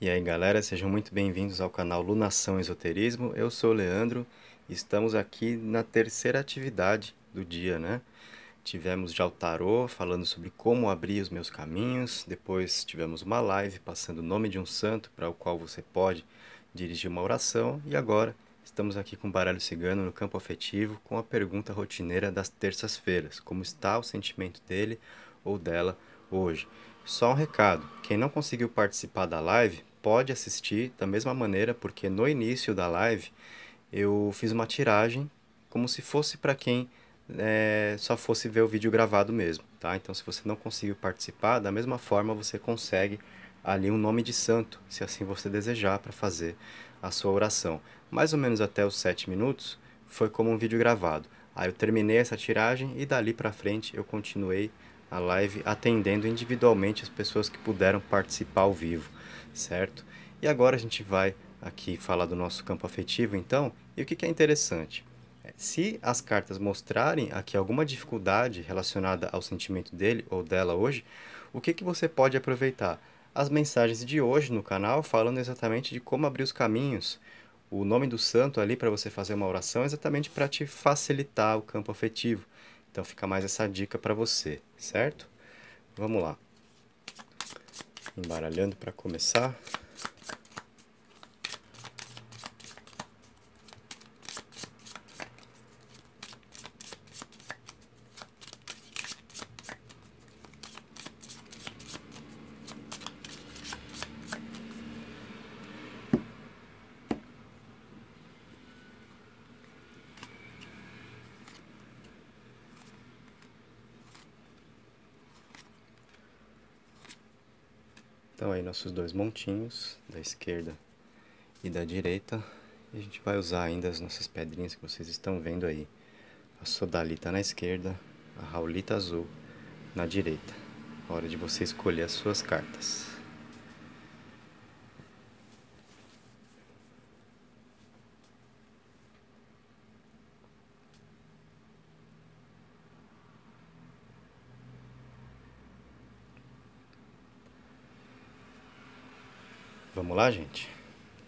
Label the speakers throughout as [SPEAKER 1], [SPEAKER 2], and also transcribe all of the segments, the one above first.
[SPEAKER 1] E aí galera, sejam muito bem-vindos ao canal Lunação Esoterismo. Eu sou o Leandro e estamos aqui na terceira atividade do dia, né? Tivemos já o tarô falando sobre como abrir os meus caminhos, depois tivemos uma live passando o nome de um santo para o qual você pode dirigir uma oração e agora estamos aqui com o baralho cigano no campo afetivo com a pergunta rotineira das terças-feiras, como está o sentimento dele ou dela hoje. Só um recado, quem não conseguiu participar da live, pode assistir da mesma maneira, porque no início da live eu fiz uma tiragem como se fosse para quem é, só fosse ver o vídeo gravado mesmo, tá? Então, se você não conseguiu participar, da mesma forma você consegue ali um nome de santo, se assim você desejar, para fazer a sua oração. Mais ou menos até os sete minutos foi como um vídeo gravado. Aí eu terminei essa tiragem e dali para frente eu continuei a live atendendo individualmente as pessoas que puderam participar ao vivo certo? E agora a gente vai aqui falar do nosso campo afetivo, então, e o que, que é interessante? É, se as cartas mostrarem aqui alguma dificuldade relacionada ao sentimento dele ou dela hoje, o que, que você pode aproveitar? As mensagens de hoje no canal falando exatamente de como abrir os caminhos, o nome do santo ali para você fazer uma oração exatamente para te facilitar o campo afetivo. Então fica mais essa dica para você, certo? Vamos lá embaralhando para começar. Então aí nossos dois montinhos, da esquerda e da direita. E a gente vai usar ainda as nossas pedrinhas que vocês estão vendo aí. A sodalita na esquerda, a raulita azul na direita. Hora de você escolher as suas cartas. lá, gente?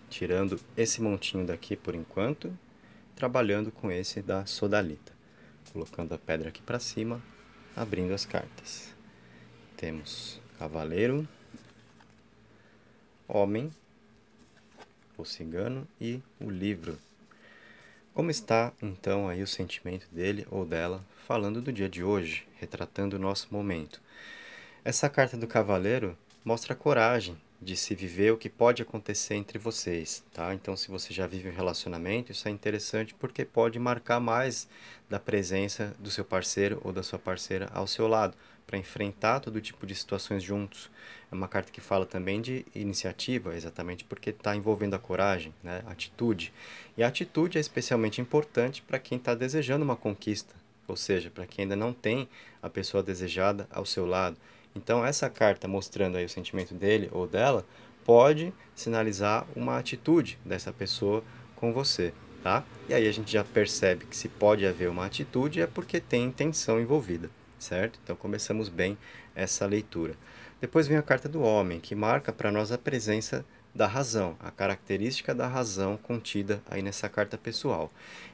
[SPEAKER 1] Tirando esse montinho daqui por enquanto, trabalhando com esse da sodalita. Colocando a pedra aqui para cima, abrindo as cartas. Temos cavaleiro, homem, o cigano e o livro. Como está então aí o sentimento dele ou dela falando do dia de hoje, retratando o nosso momento? Essa carta do cavaleiro mostra coragem, de se viver o que pode acontecer entre vocês, tá? Então, se você já vive um relacionamento, isso é interessante porque pode marcar mais da presença do seu parceiro ou da sua parceira ao seu lado para enfrentar todo tipo de situações juntos. É uma carta que fala também de iniciativa, exatamente porque está envolvendo a coragem, né? Atitude. E a atitude é especialmente importante para quem está desejando uma conquista, ou seja, para quem ainda não tem a pessoa desejada ao seu lado. Então, essa carta mostrando aí o sentimento dele ou dela pode sinalizar uma atitude dessa pessoa com você, tá? E aí a gente já percebe que se pode haver uma atitude é porque tem intenção envolvida, certo? Então, começamos bem essa leitura. Depois vem a carta do homem, que marca para nós a presença da razão, a característica da razão contida aí nessa carta pessoal.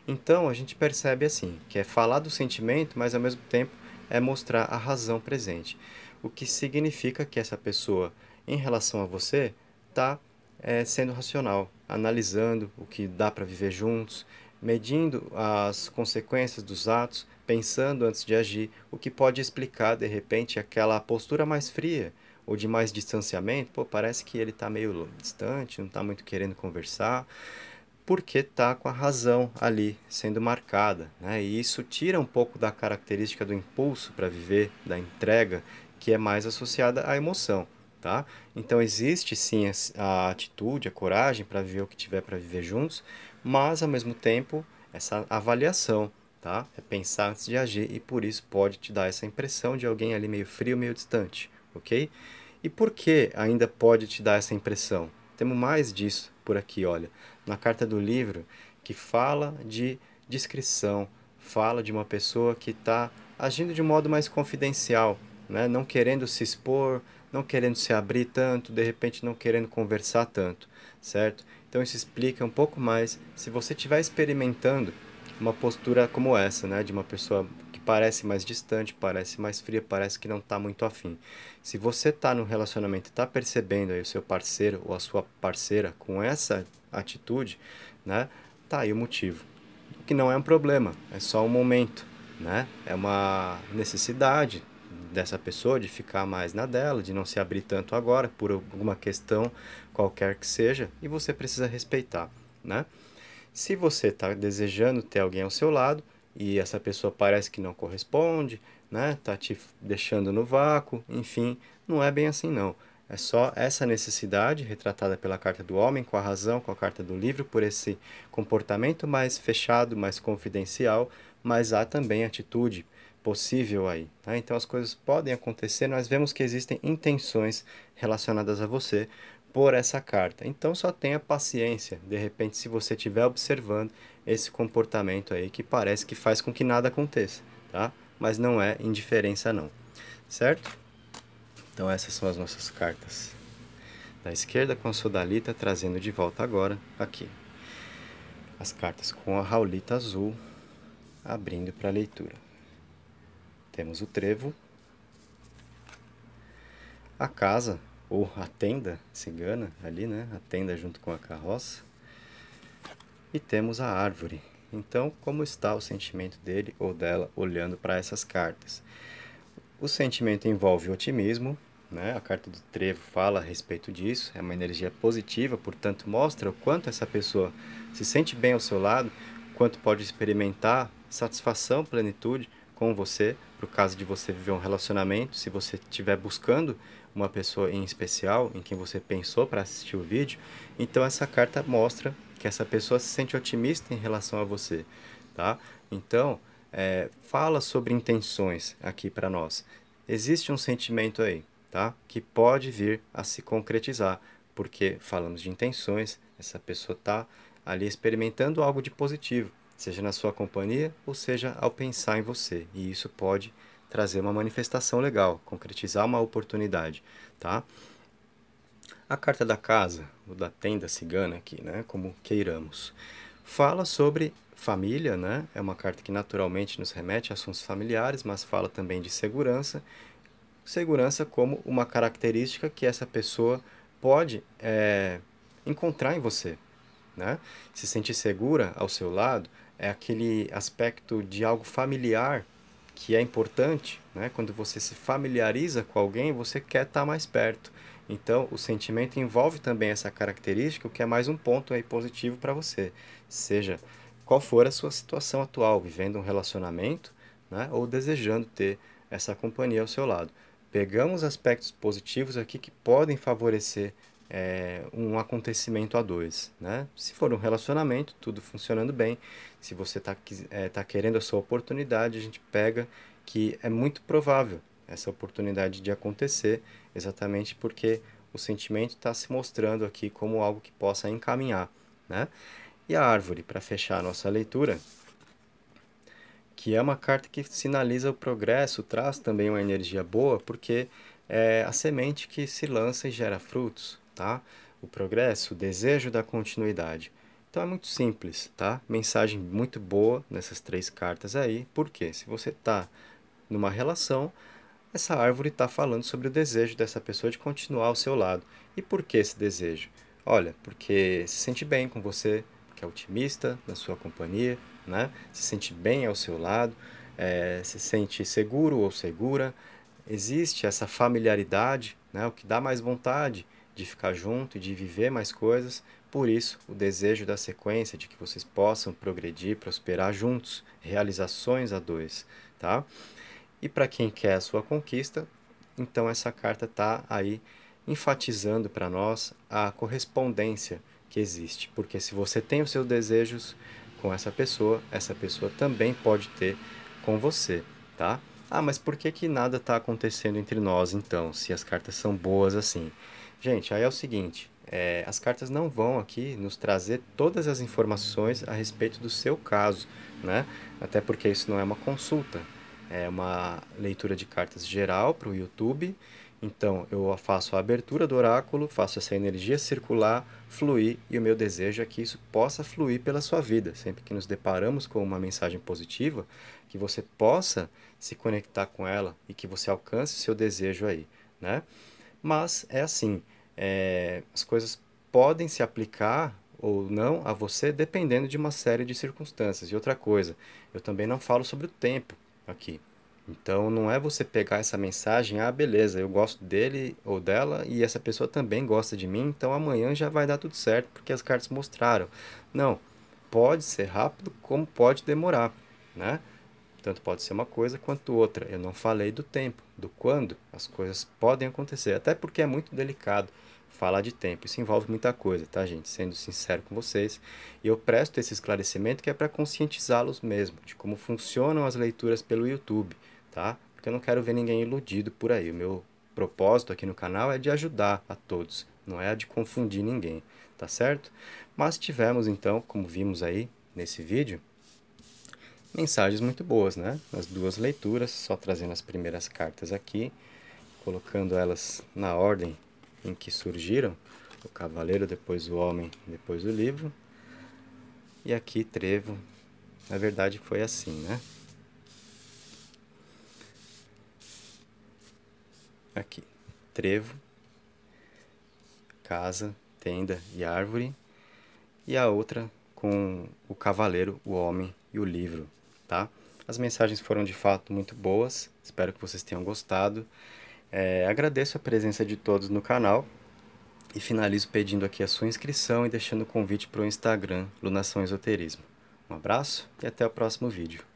[SPEAKER 1] Então a gente percebe assim, que é falar do sentimento, mas ao mesmo tempo é mostrar a razão presente o que significa que essa pessoa, em relação a você, está é, sendo racional, analisando o que dá para viver juntos, medindo as consequências dos atos, pensando antes de agir, o que pode explicar de repente aquela postura mais fria ou de mais distanciamento. Pô, parece que ele está meio distante, não está muito querendo conversar, porque está com a razão ali sendo marcada. Né? E isso tira um pouco da característica do impulso para viver, da entrega que é mais associada à emoção, tá? Então existe sim a, atitude, a coragem para viver o que tiver para viver juntos, mas ao mesmo tempo essa avaliação, tá? É pensar antes de agir e por isso pode te dar essa impressão de alguém ali meio frio, meio distante, ok? E por que ainda pode te dar essa impressão? Temos mais disso por aqui, olha, na carta do livro que fala de discrição, fala de uma pessoa que está agindo de modo mais confidencial, né? não querendo se expor, não querendo se abrir tanto, de repente não querendo conversar tanto, certo? Então isso explica um pouco mais se você estiver experimentando uma postura como essa, né, de uma pessoa que parece mais distante, parece mais fria, parece que não está muito afim. Se você está no relacionamento, está percebendo aí o seu parceiro ou a sua parceira com essa atitude, né, tá aí o motivo. Que não é um problema, é só um momento, né? É uma necessidade, dessa pessoa de ficar mais na dela, de não se abrir tanto agora por alguma questão qualquer que seja, e você precisa respeitar, né? Se você está desejando ter alguém ao seu lado e essa pessoa parece que não corresponde, né? Tá te deixando no vácuo, enfim, não é bem assim não. É só essa necessidade retratada pela carta do homem, com a razão, com a carta do livro, por esse comportamento mais fechado, mais confidencial, mas há também atitude possível aí. Tá? Então as coisas podem acontecer, nós vemos que existem intenções relacionadas a você por essa carta. Então só tenha paciência, de repente, se você estiver observando esse comportamento aí que parece que faz com que nada aconteça, tá? Mas não é indiferença não, certo? Então essas são as nossas cartas. Da esquerda com a sodalita, trazendo de volta agora aqui. As cartas com a raulita azul, abrindo para leitura. Temos o trevo. A casa, ou a tenda cigana ali, né? A tenda junto com a carroça. E temos a árvore. Então, como está o sentimento dele ou dela olhando para essas cartas? O sentimento envolve otimismo, né? A carta do trevo fala a respeito disso, é uma energia positiva, portanto, mostra o quanto essa pessoa se sente bem ao seu lado, quanto pode experimentar satisfação, plenitude com você para o caso de você viver um relacionamento, se você estiver buscando uma pessoa em especial, em quem você pensou para assistir o vídeo, então essa carta mostra que essa pessoa se sente otimista em relação a você, tá? Então, é, fala sobre intenções aqui para nós. Existe um sentimento aí, tá? Que pode vir a se concretizar, porque falamos de intenções, essa pessoa está ali experimentando algo de positivo, seja na sua companhia ou seja ao pensar em você. E isso pode trazer uma manifestação legal, concretizar uma oportunidade, tá? A carta da casa, ou da tenda cigana aqui, né, como queiramos, fala sobre família, né? É uma carta que naturalmente nos remete a assuntos familiares, mas fala também de segurança. Segurança como uma característica que essa pessoa pode é, encontrar em você, né? Se sentir segura ao seu lado, é aquele aspecto de algo familiar que é importante, né? Quando você se familiariza com alguém, você quer estar tá mais perto. Então, o sentimento envolve também essa característica, o que é mais um ponto aí positivo para você. Seja qual for a sua situação atual, vivendo um relacionamento, né? Ou desejando ter essa companhia ao seu lado. Pegamos aspectos positivos aqui que podem favorecer é, um acontecimento a dois, né? Se for um relacionamento, tudo funcionando bem. Se você está é, tá querendo a sua oportunidade, a gente pega que é muito provável essa oportunidade de acontecer, exatamente porque o sentimento está se mostrando aqui como algo que possa encaminhar, né? E a árvore, para fechar a nossa leitura, que é uma carta que sinaliza o progresso, traz também uma energia boa, porque é a semente que se lança e gera frutos, tá? O progresso, o desejo da continuidade. Então é muito simples, tá? Mensagem muito boa nessas três cartas aí, porque se você está numa relação, essa árvore está falando sobre o desejo dessa pessoa de continuar ao seu lado. E por que esse desejo? Olha, porque se sente bem com você, que é otimista na sua companhia, né? se sente bem ao seu lado, é, se sente seguro ou segura, existe essa familiaridade, né? o que dá mais vontade de ficar junto e de viver mais coisas. Por isso, o desejo da sequência de que vocês possam progredir, prosperar juntos, realizações a dois, tá? E para quem quer a sua conquista, então essa carta está aí enfatizando para nós a correspondência que existe, porque se você tem os seus desejos com essa pessoa, essa pessoa também pode ter com você, tá? Ah, mas por que que nada está acontecendo entre nós então, se as cartas são boas assim? Gente, aí é o seguinte: é, as cartas não vão aqui nos trazer todas as informações a respeito do seu caso, né? Até porque isso não é uma consulta, é uma leitura de cartas geral para o YouTube. Então, eu faço a abertura do oráculo, faço essa energia circular, fluir, e o meu desejo é que isso possa fluir pela sua vida. Sempre que nos deparamos com uma mensagem positiva, que você possa se conectar com ela e que você alcance o seu desejo aí, né? Mas é assim, é, as coisas podem se aplicar ou não a você dependendo de uma série de circunstâncias. E outra coisa, eu também não falo sobre o tempo aqui. Então não é você pegar essa mensagem, ah, beleza, eu gosto dele ou dela e essa pessoa também gosta de mim, então amanhã já vai dar tudo certo porque as cartas mostraram. Não, pode ser rápido como pode demorar, né? Tanto pode ser uma coisa quanto outra. Eu não falei do tempo do quando, as coisas podem acontecer. Até porque é muito delicado falar de tempo. Isso envolve muita coisa, tá, gente? Sendo sincero com vocês. E eu presto esse esclarecimento que é para conscientizá-los mesmo de como funcionam as leituras pelo YouTube, tá? Porque eu não quero ver ninguém iludido por aí. O meu propósito aqui no canal é de ajudar a todos, não é de confundir ninguém, tá certo? Mas tivemos então, como vimos aí nesse vídeo, mensagens muito boas, né? As duas leituras, só trazendo as primeiras cartas aqui, colocando elas na ordem em que surgiram, o cavaleiro, depois o homem, depois o livro. E aqui trevo. Na verdade foi assim, né? Aqui, trevo, casa, tenda e árvore, e a outra com o cavaleiro, o homem e o livro tá? As mensagens foram de fato muito boas, espero que vocês tenham gostado. É, agradeço a presença de todos no canal e finalizo pedindo aqui a sua inscrição e deixando o convite para o Instagram Lunação Esoterismo. Um abraço e até o próximo vídeo.